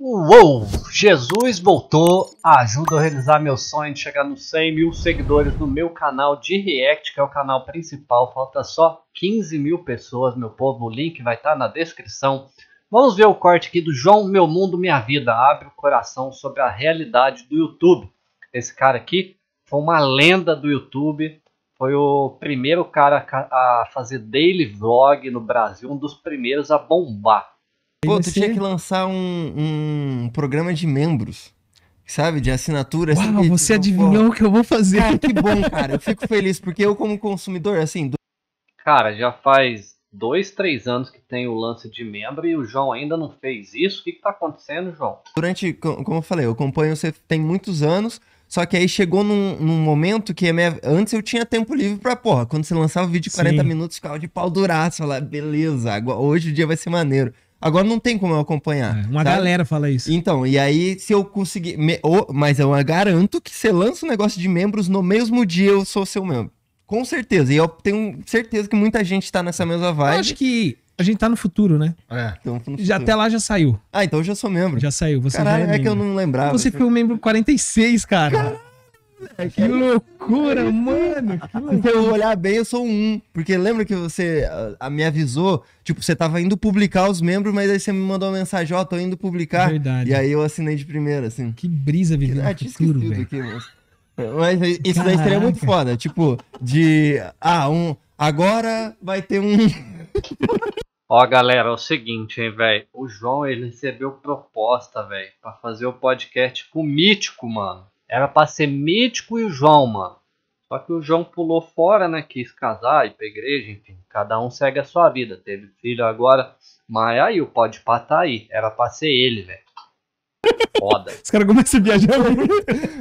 Uou! Jesus voltou, ajuda a realizar meu sonho de chegar nos 100 mil seguidores no meu canal de React, que é o canal principal. Falta só 15 mil pessoas, meu povo. O link vai estar tá na descrição. Vamos ver o corte aqui do João Meu Mundo Minha Vida. Abre o coração sobre a realidade do YouTube. Esse cara aqui foi uma lenda do YouTube. Foi o primeiro cara a fazer daily vlog no Brasil, um dos primeiros a bombar. Pô, tu tinha que lançar um, um programa de membros sabe, de assinatura. Assim, Uau, assim, você tipo, adivinhou pô, o que eu vou fazer. Cara, que bom, cara. Eu fico feliz, porque eu, como consumidor, assim. Do... Cara, já faz dois, três anos que tem o lance de membro e o João ainda não fez isso. O que, que tá acontecendo, João? Durante, como eu falei, eu acompanho você tem muitos anos. Só que aí chegou num, num momento que minha... antes eu tinha tempo livre pra porra. Quando você lançava um vídeo de 40 Sim. minutos, ficava de pau duraço. Falar, beleza, hoje o dia vai ser maneiro. Agora não tem como eu acompanhar. É, uma galera fala isso. Então, e aí se eu conseguir. Me, ou, mas eu garanto que você lança um negócio de membros no mesmo dia eu sou seu membro. Com certeza. E eu tenho certeza que muita gente tá nessa mesma vibe. Eu acho que a gente tá no futuro, né? É. futuro. Já, até lá já saiu. Ah, então eu já sou membro. Já saiu. Você Caralho, já é, é que eu não lembrava. Você foi um membro 46, cara. Caralho. Que loucura, mano! Que loucura. Se eu olhar bem, eu sou um. Porque lembra que você a, a, me avisou? Tipo, você tava indo publicar os membros, mas aí você me mandou uma mensagem, ó, oh, tô indo publicar. Verdade. E aí eu assinei de primeira, assim. Que brisa viver ah, no velho. mas isso Caraca. daí seria muito foda. Tipo, de... Ah, um... Agora vai ter um... Ó, galera, é o seguinte, hein, velho. O João, ele recebeu proposta, velho, pra fazer o podcast com o Mítico, mano. Era pra ser Mítico e o João, mano. Só que o João pulou fora, né? Quis casar, ir pra igreja, enfim. Cada um segue a sua vida. Teve filho agora. Mas aí o pode pra tá aí. Era pra ser ele, velho. Foda. Os caras começam a viajar muito.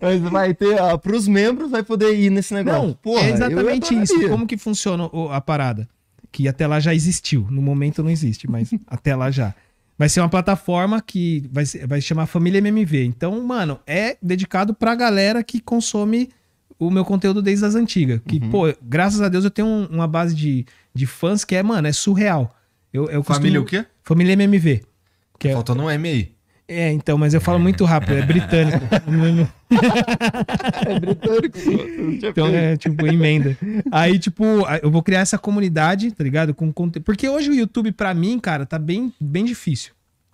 Mas vai ter, ó, pros membros vai poder ir nesse negócio. Não, Porra, é exatamente isso. Como que funciona a parada? Que até lá já existiu. No momento não existe, mas até lá já. Vai ser uma plataforma que vai, vai chamar Família MMV. Então, mano, é dedicado pra galera que consome o meu conteúdo desde as antigas. Que, uhum. pô, graças a Deus eu tenho um, uma base de, de fãs que é, mano, é surreal. Eu, eu Família o quê? Família MMV. Que é Falta é... Faltando um M aí. É, então, mas eu falo é. muito rápido, é britânico. é britânico, Então é tipo emenda. Aí, tipo, eu vou criar essa comunidade, tá ligado? Com conteúdo. Porque hoje o YouTube, pra mim, cara, tá bem, bem difícil.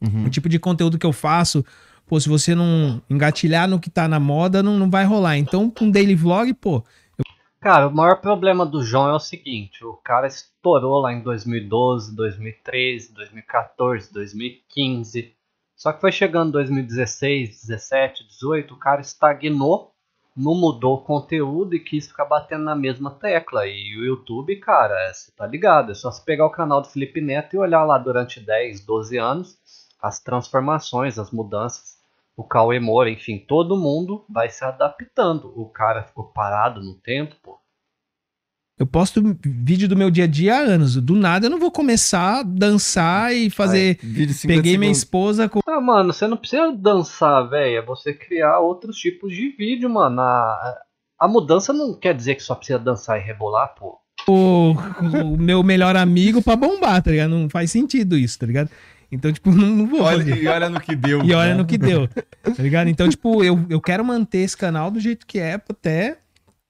Uhum. O tipo de conteúdo que eu faço, pô, se você não engatilhar no que tá na moda, não, não vai rolar. Então, um daily vlog, pô. Eu... Cara, o maior problema do João é o seguinte: o cara estourou lá em 2012, 2013, 2014, 2015 só que foi chegando 2016, 17, 18, o cara estagnou, não mudou o conteúdo e quis ficar batendo na mesma tecla. E o YouTube, cara, é, você tá ligado, é só se pegar o canal do Felipe Neto e olhar lá durante 10, 12 anos as transformações, as mudanças. O Cauê Moura, enfim, todo mundo vai se adaptando. O cara ficou parado no tempo, pô eu posto vídeo do meu dia a dia há anos. Do nada eu não vou começar a dançar e fazer. Ai, Peguei segundos. minha esposa com. Ah, mano, você não precisa dançar, velho. É você criar outros tipos de vídeo, mano. A, a mudança não quer dizer que só precisa dançar e rebolar, pô. O, o meu melhor amigo pra bombar, tá ligado? Não faz sentido isso, tá ligado? Então, tipo, não, não vou. Olha, e olha no que deu. E olha né? no que deu. Tá ligado? Então, tipo, eu, eu quero manter esse canal do jeito que é, até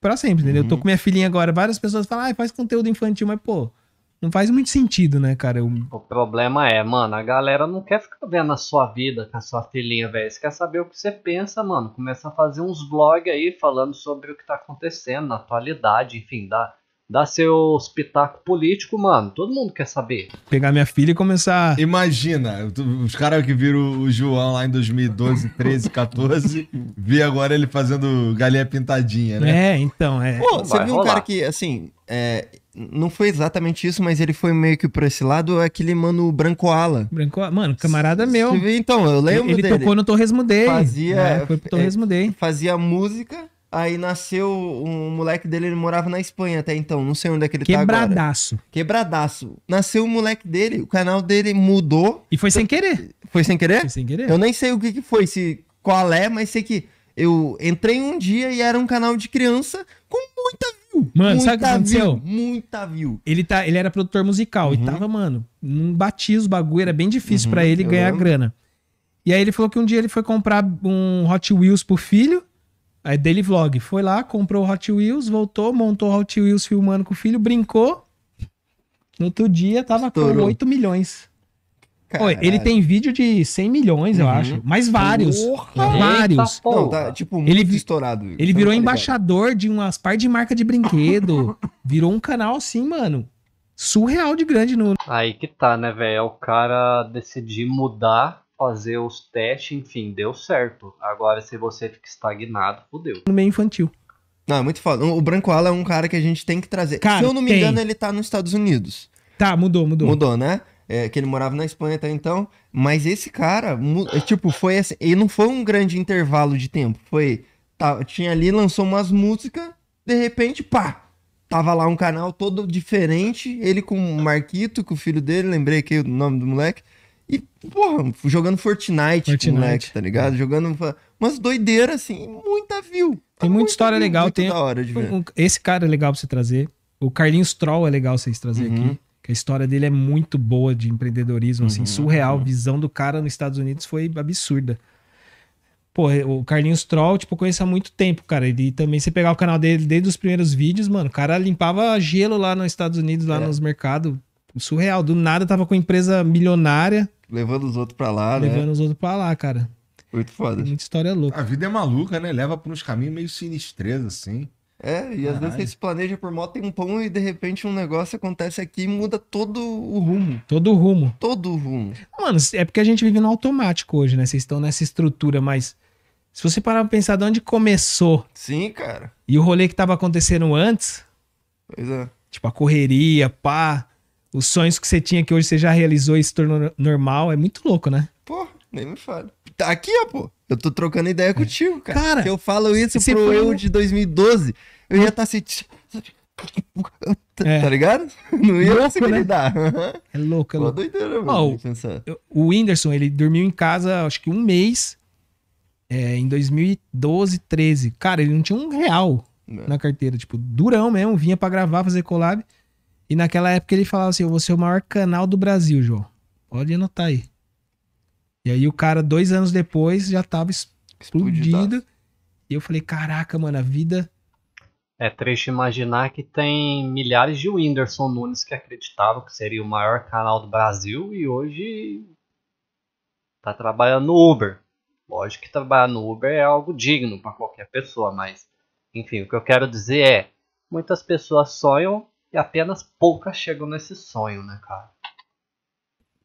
pra sempre, entendeu? Uhum. Eu tô com minha filhinha agora, várias pessoas falam, ah, faz conteúdo infantil, mas, pô, não faz muito sentido, né, cara? Eu... O problema é, mano, a galera não quer ficar vendo a sua vida com a sua filhinha, velho. Você quer saber o que você pensa, mano. Começa a fazer uns vlogs aí falando sobre o que tá acontecendo na atualidade, enfim, dá dar seu espetáculo político, mano. Todo mundo quer saber. Pegar minha filha e começar. Imagina, os caras que viram o João lá em 2012, 13, 14, vi agora ele fazendo galinha pintadinha, né? É, então, é. Pô, você viu rolar. um cara que, assim, é, não foi exatamente isso, mas ele foi meio que pra esse lado, é aquele mano Brancoala. Brancoala, mano, camarada meu. Viu? Então, eu lembro ele, ele dele. Ele tocou no Torresmo Day. Fazia, é, foi pro Torresmo é, Day. Fazia música Aí nasceu um moleque dele, ele morava na Espanha até então, não sei onde é que ele Quebradaço. tá agora. Quebradaço. Nasceu o um moleque dele, o canal dele mudou. E foi sem querer. Foi sem querer? Foi sem querer. Eu nem sei o que, que foi, se qual é, mas sei que eu entrei um dia e era um canal de criança com muita view. Mano, muita sabe o que aconteceu? muita view. Ele, tá, ele era produtor musical uhum. e tava, mano, não batia os bagulho, era bem difícil uhum, para ele ganhar lembro. grana. E aí ele falou que um dia ele foi comprar um Hot Wheels pro filho Aí daily vlog. Foi lá, comprou o Hot Wheels, voltou, montou o Hot Wheels filmando com o filho, brincou. No outro dia tava Estourou. com 8 milhões. Ele tem vídeo de 100 milhões, uhum. eu acho. Mas vários. Porra. Vários. Eita, não, tá, tipo, muito ele, estourado. Ele virou tá embaixador de umas par de marca de brinquedo. virou um canal assim, mano. Surreal de grande número. Aí que tá, né, velho? É o cara decidir mudar fazer os testes, enfim, deu certo. Agora, se você fica estagnado, fudeu. No meio infantil. Não, é muito foda. O Branco Ala é um cara que a gente tem que trazer. Cara, se eu não me tem. engano, ele tá nos Estados Unidos. Tá, mudou, mudou. Mudou, né? É, que ele morava na Espanha até então. Mas esse cara, é, tipo, foi assim. E não foi um grande intervalo de tempo. Foi. Tá, tinha ali, lançou umas músicas, de repente, pá! Tava lá um canal todo diferente. Ele com o Marquito, com o filho dele, lembrei aqui o nome do moleque. E, porra, jogando Fortnite, Fortnite. moleque, tá ligado? Jogando umas doideiras, assim, muita view. Tem muita, muita história view, legal. tem hora de ver. esse cara é legal pra você trazer. O Carlinhos Troll é legal vocês trazer uhum. aqui. Que a história dele é muito boa de empreendedorismo, assim, uhum. assim, surreal. Uhum. Visão do cara nos Estados Unidos foi absurda. Pô, é, o Carlinhos Troll, tipo, conheço há muito tempo, cara. E também, você pegar o canal dele desde os primeiros vídeos, mano, o cara limpava gelo lá nos Estados Unidos, lá é. nos mercados, surreal. Do nada tava com empresa milionária. Levando os outros pra lá, levando né? Levando os outros pra lá, cara. Muito foda. muita história louca. A vida é maluca, né? Leva por uns caminhos meio sinistros, assim. É, e às vezes você se planeja por mó tempão e de repente um negócio acontece aqui e muda todo o rumo. Todo o rumo. Todo o rumo. Mano, é porque a gente vive no automático hoje, né? Vocês estão nessa estrutura, mas se você parar pra pensar de onde começou. Sim, cara. E o rolê que tava acontecendo antes. Pois é. Tipo, a correria, pá os sonhos que você tinha que hoje você já realizou e se tornou normal. É muito louco, né? Pô, nem me fala. Tá aqui, ó, pô. Eu tô trocando ideia é. contigo, cara. Cara, Se eu falo isso pro foi... eu de 2012, eu ia estar tá assim. É. Tá ligado? Não ia louco, conseguir né? lidar. É louco, é louco. Uma doideira, mano, o, o Whindersson, ele dormiu em casa, acho que um mês, é, em 2012, 13. Cara, ele não tinha um real não. na carteira. Tipo, durão mesmo. Vinha pra gravar, fazer collab. E naquela época ele falava assim: Eu vou ser o maior canal do Brasil, João. Pode anotar aí. E aí o cara, dois anos depois, já tava explodido. E eu falei: Caraca, mano, a vida. É triste imaginar que tem milhares de Whindersson Nunes que acreditavam que seria o maior canal do Brasil e hoje tá trabalhando no Uber. Lógico que trabalhar no Uber é algo digno para qualquer pessoa, mas enfim, o que eu quero dizer é: muitas pessoas sonham e apenas poucas chegam nesse sonho, né, cara?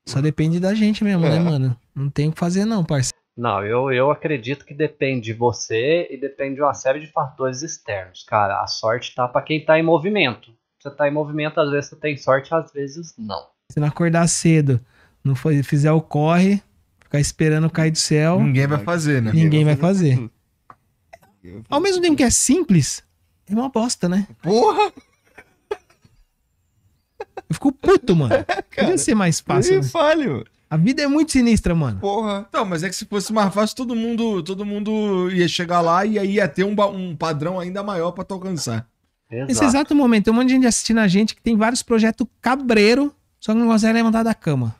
Só depende da gente mesmo, né, é. né, mano? Não tem o que fazer, não, parceiro. Não, eu, eu acredito que depende de você e depende de uma série de fatores externos, cara. A sorte tá para quem tá em movimento. Você tá em movimento, às vezes você tem sorte, às vezes não. Se não acordar cedo, não for, fizer o corre, ficar esperando cair do céu. Ninguém vai fazer, né? Ninguém, vai fazer. fazer. Ao mesmo tempo que é simples, é uma bosta, né? Porra! Eu fico puto, mano. Podia ser mais fácil. Ih, né? falho. A vida é muito sinistra, mano. Porra. Não, mas é que se fosse mais fácil, todo mundo, todo mundo ia chegar lá e aí ia ter um, um padrão ainda maior para tu alcançar. Exato. Nesse exato momento, tem um monte de gente assistindo a gente que tem vários projetos cabreiro, só que não consegue levantar da cama.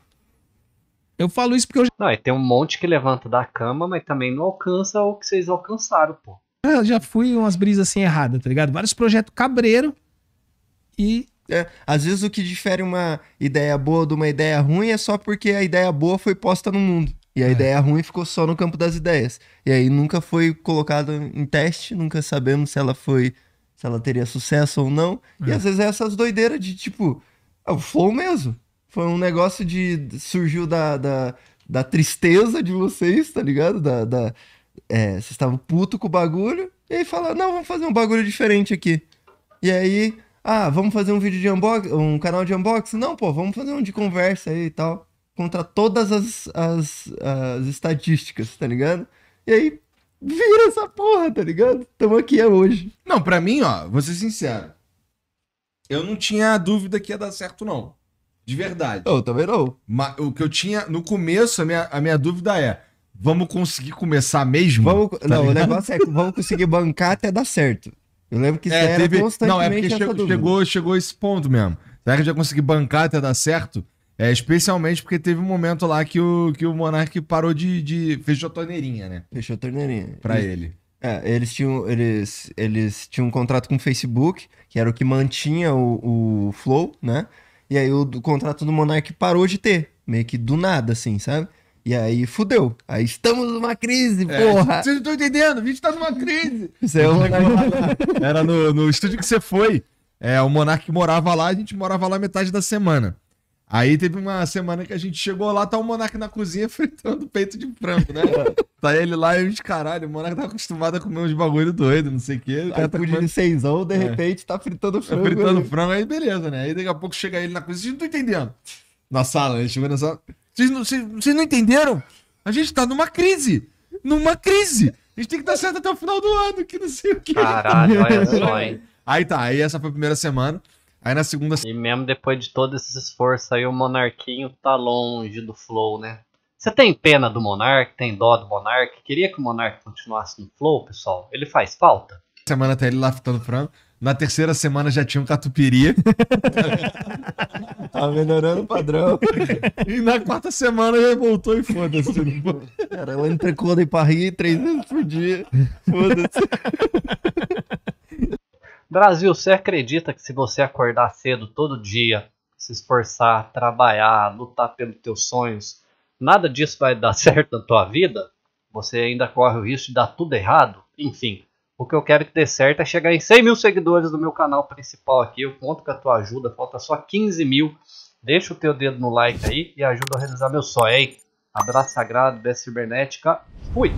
Eu falo isso porque eu já... Não, e tem um monte que levanta da cama, mas também não alcança o que vocês alcançaram, pô. Eu já fui umas brisas assim erradas, tá ligado? Vários projetos cabreiro e é, às vezes o que difere uma ideia boa de uma ideia ruim é só porque a ideia boa foi posta no mundo. E a é. ideia ruim ficou só no campo das ideias. E aí nunca foi colocada em teste, nunca sabemos se ela foi. se ela teria sucesso ou não. É. E às vezes é essas doideiras de tipo. É o flow mesmo. Foi um negócio de. surgiu da, da, da tristeza de vocês, tá ligado? Da, da, é, vocês estavam puto com o bagulho. E aí fala, não, vamos fazer um bagulho diferente aqui. E aí ah, vamos fazer um vídeo de unboxing, um canal de unboxing? Não, pô, vamos fazer um de conversa aí e tal. Contra todas as, as, as estatísticas, tá ligado? E aí, vira essa porra, tá ligado? Tamo aqui é hoje. Não, pra mim, ó, vou ser sincero. Eu não tinha dúvida que ia dar certo, não. De verdade. Eu também não. Mas o que eu tinha no começo, a minha, a minha dúvida é: vamos conseguir começar mesmo? Vamos, tá não, ligado? o negócio é: vamos conseguir bancar até dar certo. Eu lembro que isso é, teve... Não, é porque chegou, chegou, chegou esse ponto mesmo. Será que gente já conseguir bancar até dar certo? É, especialmente porque teve um momento lá que o, que o Monark parou de, de. Fechou a torneirinha, né? Fechou a torneirinha. Pra ele. É, eles tinham, eles, eles tinham um contrato com o Facebook, que era o que mantinha o, o Flow, né? E aí o, o contrato do Monark parou de ter, meio que do nada, assim, sabe? E aí fudeu. Aí estamos numa crise, é, porra. Vocês não estão entendendo, a gente tá numa crise. Isso é um... Era no, no estúdio que você foi. É, o Monark morava lá, a gente morava lá metade da semana. Aí teve uma semana que a gente chegou lá, tá o Monark na cozinha fritando peito de frango, né? tá ele lá e eu de caralho, o Monark tá acostumado a comer uns bagulho doido, não sei o quê. Aí tá comendo seisão, de é. repente tá fritando tá frango. Tá fritando aí. frango, aí beleza, né? Aí daqui a pouco chega ele na cozinha, vocês não está entendendo. Na sala, a chegou na sala... Vocês não, não entenderam? A gente tá numa crise. Numa crise. A gente tem que dar certo até o final do ano, que não sei o que. Caralho, olha só, hein? Aí tá, aí essa foi a primeira semana. Aí na segunda. E mesmo depois de todo esse esforço aí, o Monarquinho tá longe do Flow, né? Você tem pena do Monark, tem dó do Monark? Queria que o Monark continuasse no Flow, pessoal? Ele faz falta? Semana até ele lá fitando frango. Na terceira semana já tinha um catupiry. tá melhorando o padrão. E na quarta semana já voltou e foda-se. Era né? o entrecô de parri três vezes por dia. Foda-se. Brasil, você acredita que se você acordar cedo todo dia, se esforçar, trabalhar, lutar pelos teus sonhos, nada disso vai dar certo na tua vida? Você ainda corre o risco de dar tudo errado? Enfim, o que eu quero que dê certo é chegar em 100 mil seguidores do meu canal principal aqui. Eu conto com a tua ajuda, falta só 15 mil. Deixa o teu dedo no like aí e ajuda a realizar meu sonho, hein? Abraço sagrado, best cibernética. Fui!